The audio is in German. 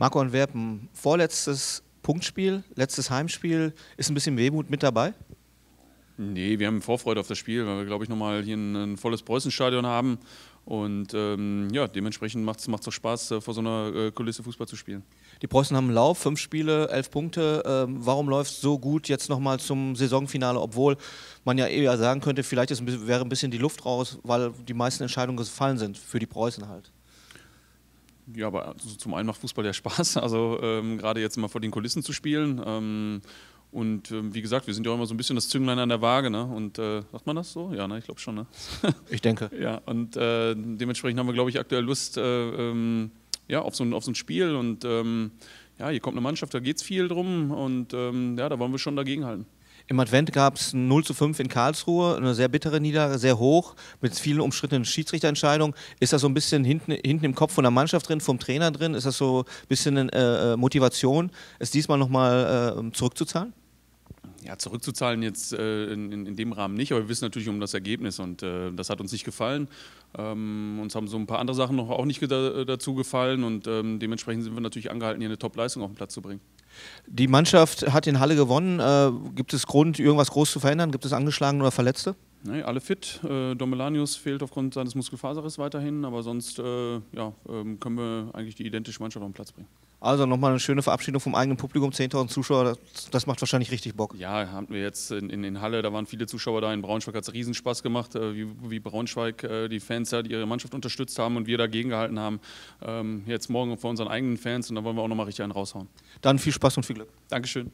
Marco Antwerpen, vorletztes Punktspiel, letztes Heimspiel, ist ein bisschen Wehmut mit dabei? Nee, wir haben Vorfreude auf das Spiel, weil wir, glaube ich, nochmal hier ein, ein volles Preußenstadion haben. Und ähm, ja, dementsprechend macht es auch Spaß, äh, vor so einer äh, Kulisse Fußball zu spielen. Die Preußen haben einen Lauf, fünf Spiele, elf Punkte. Ähm, warum läuft es so gut jetzt nochmal zum Saisonfinale, obwohl man ja eher sagen könnte, vielleicht ist, wäre ein bisschen die Luft raus, weil die meisten Entscheidungen gefallen sind für die Preußen halt? Ja, aber also zum einen macht Fußball ja Spaß, also ähm, gerade jetzt mal vor den Kulissen zu spielen. Ähm, und ähm, wie gesagt, wir sind ja auch immer so ein bisschen das Zünglein an der Waage, ne? Und äh, sagt man das so? Ja, ne, ich glaube schon, ne? Ich denke. ja, und äh, dementsprechend haben wir, glaube ich, aktuell Lust äh, ähm, ja, auf so, ein, auf so ein Spiel. Und ähm, ja, hier kommt eine Mannschaft, da geht es viel drum und ähm, ja, da wollen wir schon dagegenhalten. Im Advent gab es 0 zu 5 in Karlsruhe, eine sehr bittere Niederlage, sehr hoch, mit vielen umstrittenen Schiedsrichterentscheidungen. Ist das so ein bisschen hinten, hinten im Kopf von der Mannschaft drin, vom Trainer drin? Ist das so ein bisschen äh, äh Motivation, es diesmal nochmal äh, zurückzuzahlen? ja, zurückzuzahlen jetzt äh, in, in, dem Rahmen nicht, aber wir wissen natürlich um das Ergebnis und äh, das hat uns nicht gefallen. Ähm, uns haben so ein paar andere Sachen noch auch nicht da, äh, dazu gefallen und ähm, dementsprechend sind wir natürlich angehalten, hier eine Top-Leistung auf den Platz zu bringen. Die Mannschaft hat in Halle gewonnen. Äh, gibt es Grund, irgendwas groß zu verändern? Gibt es angeschlagen oder Verletzte? Nee, alle fit. Äh, Domelanius fehlt aufgrund seines Muskelfaserriss weiterhin, aber sonst äh, ja, ähm, können wir eigentlich die identische Mannschaft auf den Platz bringen. Also nochmal eine schöne Verabschiedung vom eigenen Publikum, 10.000 Zuschauer, das, das, macht wahrscheinlich richtig Bock. Ja, haben wir jetzt in, in, in Halle, da waren viele Zuschauer da, in Braunschweig hat es Riesenspaß gemacht, äh, wie, wie, Braunschweig äh, die Fans ja, halt die ihre Mannschaft unterstützt haben und wir dagegen gehalten haben. Ähm, jetzt morgen vor unseren eigenen Fans und da wollen wir auch nochmal richtig einen raushauen. Dann viel Spaß und viel Glück. Dankeschön.